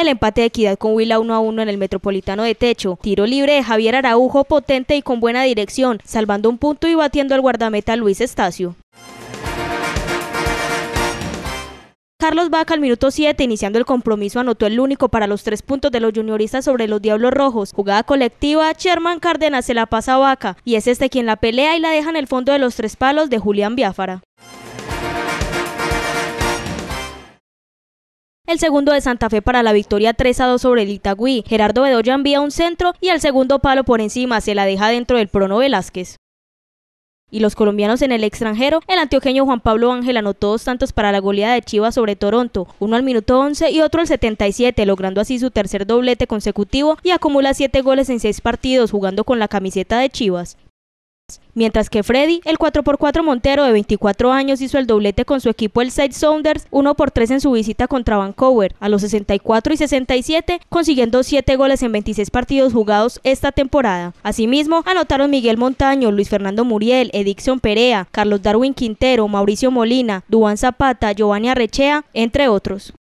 el empate de Equidad con Huila 1 a 1 en el Metropolitano de Techo. Tiro libre de Javier Araujo, potente y con buena dirección, salvando un punto y batiendo al guardameta Luis Estacio. Carlos Vaca al minuto 7, iniciando el compromiso, anotó el único para los tres puntos de los junioristas sobre los Diablos Rojos. Jugada colectiva, Sherman Cárdenas se la pasa a Vaca y es este quien la pelea y la deja en el fondo de los tres palos de Julián Biafara. el segundo de Santa Fe para la victoria 3 a 2 sobre el Itagüí. Gerardo Bedoya envía un centro y al segundo palo por encima se la deja dentro del prono Velázquez. Y los colombianos en el extranjero, el antioqueño Juan Pablo Ángel anotó dos tantos para la goleada de Chivas sobre Toronto, uno al minuto 11 y otro al 77, logrando así su tercer doblete consecutivo y acumula siete goles en seis partidos jugando con la camiseta de Chivas. Mientras que Freddy, el 4x4 Montero de 24 años, hizo el doblete con su equipo el Side Sounders 1x3 en su visita contra Vancouver a los 64 y 67, consiguiendo 7 goles en 26 partidos jugados esta temporada. Asimismo, anotaron Miguel Montaño, Luis Fernando Muriel, Edixon Perea, Carlos Darwin Quintero, Mauricio Molina, Duan Zapata, Giovanni Arrechea, entre otros.